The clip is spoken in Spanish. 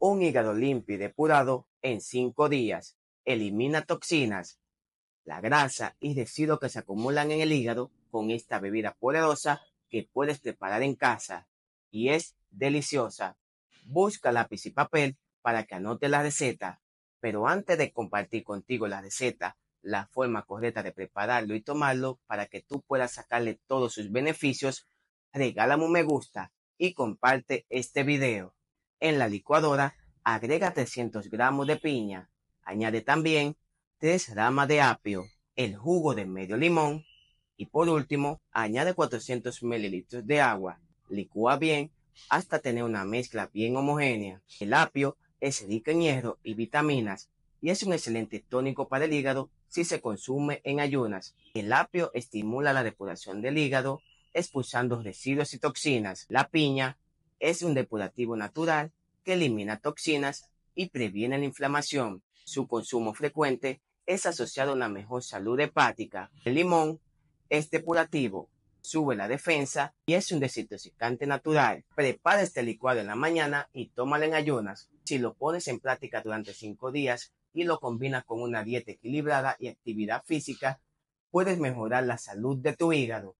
Un hígado limpio y depurado en cinco días elimina toxinas, la grasa y residuos que se acumulan en el hígado con esta bebida poderosa que puedes preparar en casa y es deliciosa. Busca lápiz y papel para que anote la receta, pero antes de compartir contigo la receta, la forma correcta de prepararlo y tomarlo para que tú puedas sacarle todos sus beneficios, regálame un me gusta y comparte este video. En la licuadora, agrega 300 gramos de piña. Añade también 3 ramas de apio, el jugo de medio limón y por último, añade 400 mililitros de agua. Licúa bien hasta tener una mezcla bien homogénea. El apio es rico en hierro y vitaminas y es un excelente tónico para el hígado si se consume en ayunas. El apio estimula la depuración del hígado expulsando residuos y toxinas. La piña es un depurativo natural que elimina toxinas y previene la inflamación. Su consumo frecuente es asociado a una mejor salud hepática. El limón es depurativo, sube la defensa y es un desintoxicante natural. Prepara este licuado en la mañana y tómalo en ayunas. Si lo pones en práctica durante cinco días y lo combinas con una dieta equilibrada y actividad física, puedes mejorar la salud de tu hígado.